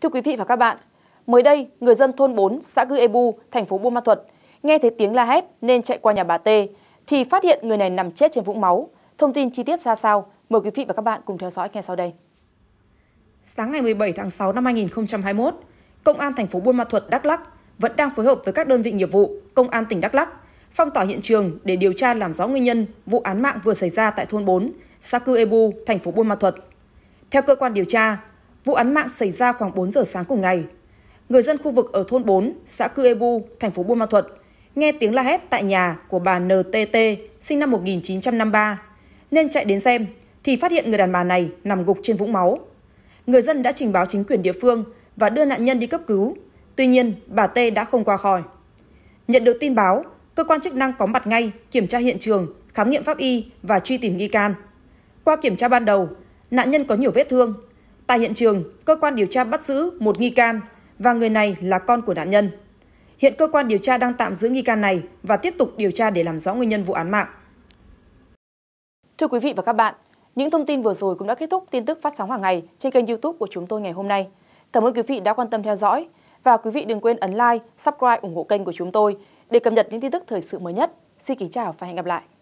Thưa quý vị và các bạn, mới đây, người dân thôn 4, xã Cư Ebu, thành phố Buôn Ma thuật nghe thấy tiếng la hét nên chạy qua nhà bà T thì phát hiện người này nằm chết trên vũng máu. Thông tin chi tiết ra sao, mời quý vị và các bạn cùng theo dõi ngay sau đây. Sáng ngày 17 tháng 6 năm 2021, Công an thành phố Buôn Ma thuật Đắk Lắk vẫn đang phối hợp với các đơn vị nghiệp vụ Công an tỉnh Đắk Lắk phong tỏa hiện trường để điều tra làm rõ nguyên nhân vụ án mạng vừa xảy ra tại thôn 4, xã Cư Ebu, thành phố Buôn Ma thuật. Theo cơ quan điều tra, Vụ án mạng xảy ra khoảng 4 giờ sáng cùng ngày. Người dân khu vực ở thôn 4, xã Cư Ebu, thành phố Buôn Ma Thuật nghe tiếng la hét tại nhà của bà NTT, sinh năm 1953, nên chạy đến xem thì phát hiện người đàn bà này nằm gục trên vũng máu. Người dân đã trình báo chính quyền địa phương và đưa nạn nhân đi cấp cứu. Tuy nhiên, bà T đã không qua khỏi. Nhận được tin báo, cơ quan chức năng có mặt ngay kiểm tra hiện trường, khám nghiệm pháp y và truy tìm nghi can. Qua kiểm tra ban đầu, nạn nhân có nhiều vết thương Tại hiện trường, cơ quan điều tra bắt giữ một nghi can và người này là con của nạn nhân. Hiện cơ quan điều tra đang tạm giữ nghi can này và tiếp tục điều tra để làm rõ nguyên nhân vụ án mạng. Thưa quý vị và các bạn, những thông tin vừa rồi cũng đã kết thúc tin tức phát sóng hàng ngày trên kênh YouTube của chúng tôi ngày hôm nay. Cảm ơn quý vị đã quan tâm theo dõi và quý vị đừng quên ấn like, subscribe ủng hộ kênh của chúng tôi để cập nhật những tin tức thời sự mới nhất. Xin kính chào và hẹn gặp lại.